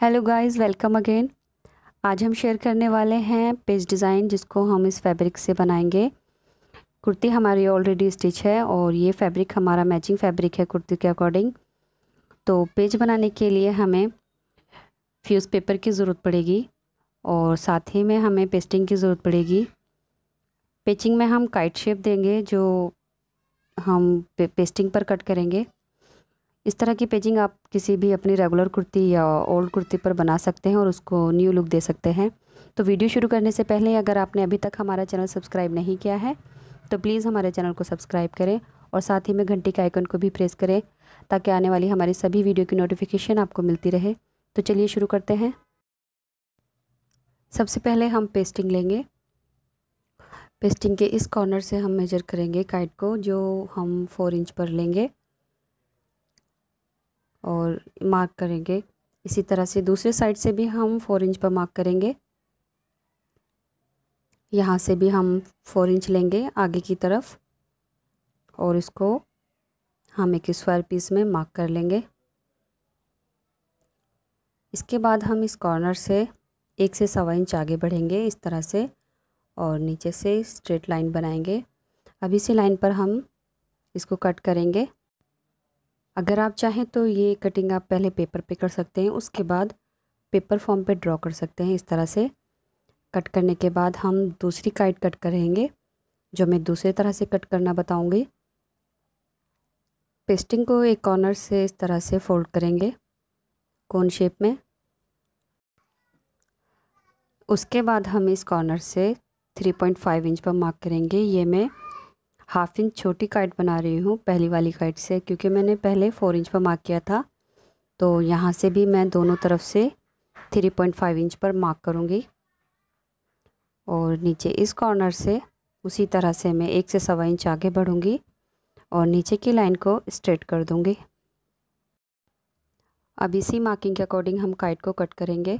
hello guys welcome again आज हम share करने वाले हैं पेज डिज़ाइन जिसको हम इस फैब्रिक से बनाएंगे कुर्ती हमारी ऑलरेडी स्टिच है और ये फैब्रिक हमारा मैचिंग फैब्रिक है कुर्ती के अकॉर्डिंग तो पेज बनाने के लिए हमें फ्यूज़ पेपर की ज़रूरत पड़ेगी और साथ ही में हमें पेस्टिंग की ज़रूरत पड़ेगी पेचिंग में हम काइट शेप देंगे जो हम पे, पेस्टिंग पर कट करेंगे इस तरह की पेचिंग आप किसी भी अपनी रेगुलर कुर्ती या ओल्ड कुर्ती पर बना सकते हैं और उसको न्यू लुक दे सकते हैं तो वीडियो शुरू करने से पहले अगर आपने अभी तक हमारा चैनल सब्सक्राइब नहीं किया है तो प्लीज़ हमारे चैनल को सब्सक्राइब करें और साथ ही में घंटी के आइकन को भी प्रेस करें ताकि आने वाली हमारी सभी वीडियो की नोटिफिकेशन आपको मिलती रहे तो चलिए शुरू करते हैं सबसे पहले हम पेस्टिंग लेंगे पेस्टिंग के इस कॉर्नर से हम मेजर करेंगे काइट को जो हम फोर इंच पर लेंगे और मार्क करेंगे इसी तरह से दूसरे साइड से भी हम फोर इंच पर मार्क करेंगे यहाँ से भी हम फोर इंच लेंगे आगे की तरफ और इसको हम एक स्क्वायर पीस में मार्क कर लेंगे इसके बाद हम इस कॉर्नर से एक से सवा इंच आगे बढ़ेंगे इस तरह से और नीचे से स्ट्रेट लाइन बनाएंगे अब इसी लाइन पर हम इसको कट करेंगे अगर आप चाहें तो ये कटिंग आप पहले पेपर पे कर सकते हैं उसके बाद पेपर फॉर्म पे ड्रॉ कर सकते हैं इस तरह से कट करने के बाद हम दूसरी काइट कट करेंगे जो मैं दूसरे तरह से कट करना बताऊँगी पेस्टिंग को एक कॉर्नर से इस तरह से फोल्ड करेंगे कौन शेप में उसके बाद हम इस कॉर्नर से थ्री पॉइंट फाइव इंच पर मार्क करेंगे ये मैं हाफ इंच छोटी काइट बना रही हूँ पहली वाली काइट से क्योंकि मैंने पहले फ़ोर इंच पर मार्क किया था तो यहाँ से भी मैं दोनों तरफ से थ्री पॉइंट फाइव इंच पर मार्क करूँगी और नीचे इस कॉर्नर से उसी तरह से मैं एक से सवा इंच आगे बढ़ूँगी और नीचे की लाइन को स्ट्रेट कर दूँगी अब इसी मार्किंग के अकॉर्डिंग हम काइट को कट करेंगे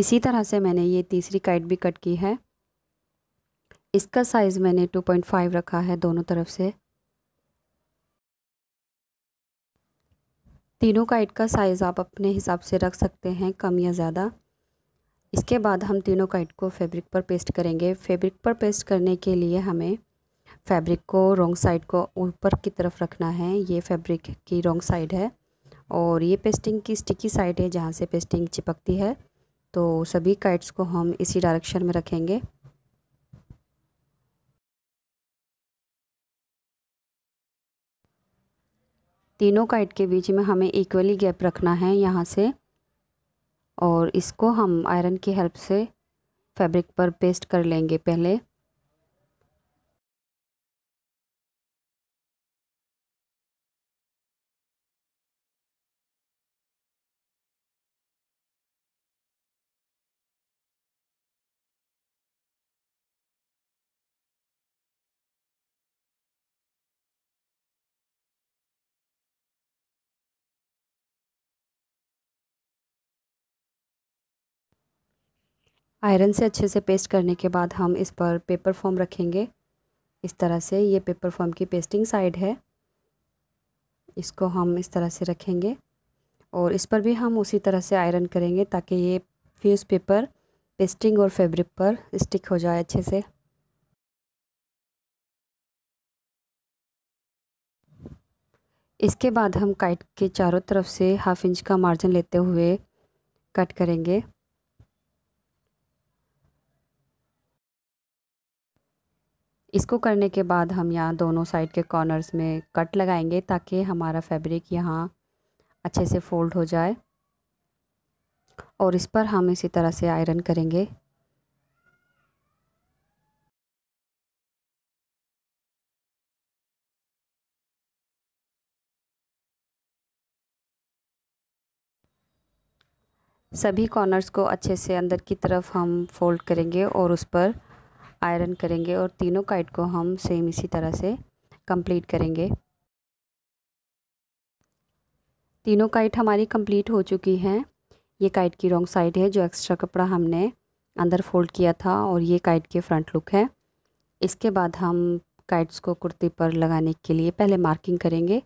इसी तरह से मैंने ये तीसरी काइट भी कट की है इसका साइज़ मैंने 2.5 रखा है दोनों तरफ से तीनों काइट का साइज़ आप अपने हिसाब से रख सकते हैं कम या ज़्यादा इसके बाद हम तीनों काइट को फैब्रिक पर पेस्ट करेंगे फैब्रिक पर पेस्ट करने के लिए हमें फैब्रिक को रोंग साइड को ऊपर की तरफ रखना है ये फैब्रिक की रोंग साइड है और ये पेस्टिंग की स्टिकी साइड है जहाँ से पेस्टिंग चिपकती है तो सभी काइट्स को हम इसी डायरेक्शन में रखेंगे तीनों काइट के बीच में हमें इक्वली गैप रखना है यहाँ से और इसको हम आयरन की हेल्प से फैब्रिक पर पेस्ट कर लेंगे पहले आयरन से अच्छे से पेस्ट करने के बाद हम इस पर पेपर फॉर्म रखेंगे इस तरह से ये पेपर फॉर्म की पेस्टिंग साइड है इसको हम इस तरह से रखेंगे और इस पर भी हम उसी तरह से आयरन करेंगे ताकि ये फ्यूज़ पेपर पेस्टिंग और फैब्रिक पर स्टिक हो जाए अच्छे से इसके बाद हम काइट के चारों तरफ से हाफ इंच का मार्जिन लेते हुए कट करेंगे इसको करने के बाद हम यहाँ दोनों साइड के कॉर्नर्स में कट लगाएंगे ताकि हमारा फैब्रिक यहाँ अच्छे से फोल्ड हो जाए और इस पर हम इसी तरह से आयरन करेंगे सभी कॉर्नर्स को अच्छे से अंदर की तरफ हम फोल्ड करेंगे और उस पर आयरन करेंगे और तीनों काइट को हम सेम इसी तरह से कंप्लीट करेंगे तीनों काइट हमारी कंप्लीट हो चुकी हैं ये काइट की रॉन्ग साइड है जो एक्स्ट्रा कपड़ा हमने अंदर फोल्ड किया था और ये काइट के फ्रंट लुक है इसके बाद हम काइट्स को कुर्ती पर लगाने के लिए पहले मार्किंग करेंगे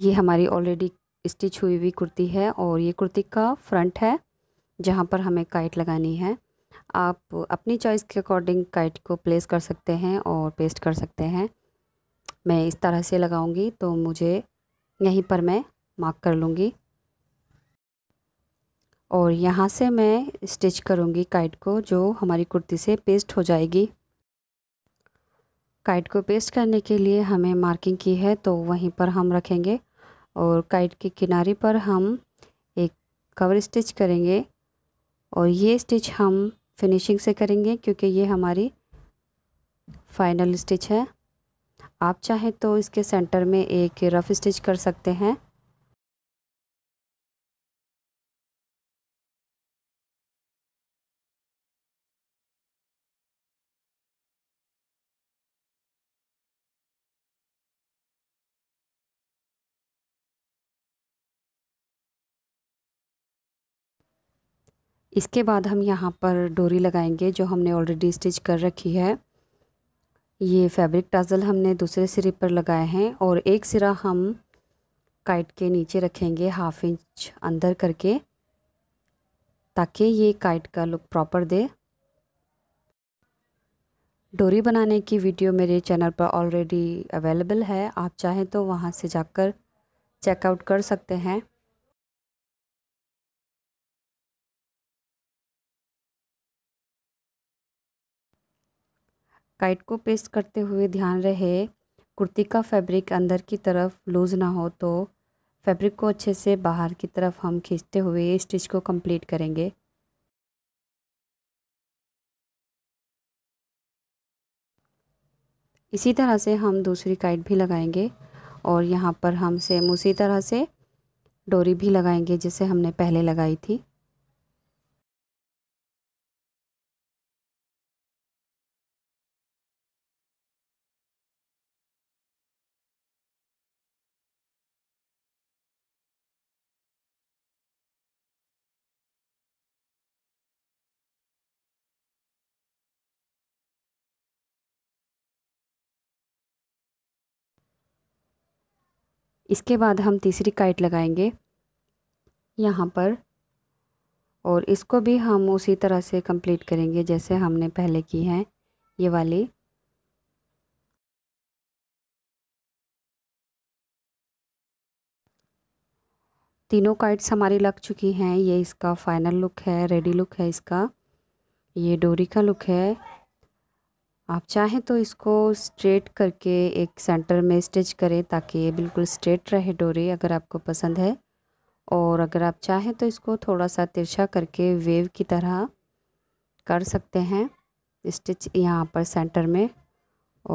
ये हमारी ऑलरेडी स्टिच हुई हुई कुर्ती है और ये कुर्ती का फ्रंट है जहाँ पर हमें काइट लगानी है आप अपनी चॉइस के अकॉर्डिंग काइट को प्लेस कर सकते हैं और पेस्ट कर सकते हैं मैं इस तरह से लगाऊंगी तो मुझे यहीं पर मैं मार्क कर लूँगी और यहाँ से मैं स्टिच करूँगी काइट को जो हमारी कुर्ती से पेस्ट हो जाएगी काइट को पेस्ट करने के लिए हमें मार्किंग की है तो वहीं पर हम रखेंगे और काइट के किनारे पर हम एक कवर स्टिच करेंगे और ये स्टिच हम फिनिशिंग से करेंगे क्योंकि ये हमारी फाइनल स्टिच है आप चाहें तो इसके सेंटर में एक रफ़ स्टिच कर सकते हैं इसके बाद हम यहाँ पर डोरी लगाएंगे जो हमने ऑलरेडी स्टिच कर रखी है ये फैब्रिक टाजल हमने दूसरे सिरे पर लगाए हैं और एक सिरा हम काइट के नीचे रखेंगे हाफ इंच अंदर करके ताकि ये काइट का लुक प्रॉपर दे डोरी बनाने की वीडियो मेरे चैनल पर ऑलरेडी अवेलेबल है आप चाहें तो वहाँ से जाकर चेकआउट कर सकते हैं काइट को पेस्ट करते हुए ध्यान रहे कुर्ती का फैब्रिक अंदर की तरफ लूज़ ना हो तो फैब्रिक को अच्छे से बाहर की तरफ हम खींचते हुए स्टिच को कंप्लीट करेंगे इसी तरह से हम दूसरी काइट भी लगाएंगे और यहाँ पर हम सेम उसी तरह से डोरी भी लगाएंगे जिसे हमने पहले लगाई थी इसके बाद हम तीसरी काइट लगाएंगे यहाँ पर और इसको भी हम उसी तरह से कंप्लीट करेंगे जैसे हमने पहले की है ये वाली तीनों काइट्स हमारी लग चुकी हैं ये इसका फाइनल लुक है रेडी लुक है इसका ये डोरी का लुक है आप चाहें तो इसको स्ट्रेट करके एक सेंटर में स्टिच करें ताकि ये बिल्कुल स्ट्रेट रहे डोरी अगर आपको पसंद है और अगर आप चाहें तो इसको थोड़ा सा तिरछा करके वेव की तरह कर सकते हैं स्टिच यहाँ पर सेंटर में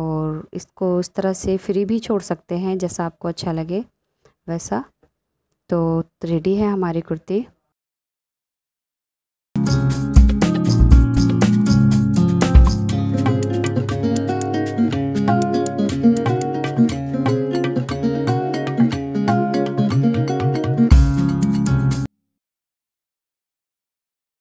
और इसको इस तरह से फ्री भी छोड़ सकते हैं जैसा आपको अच्छा लगे वैसा तो रेडी है हमारी कुर्ती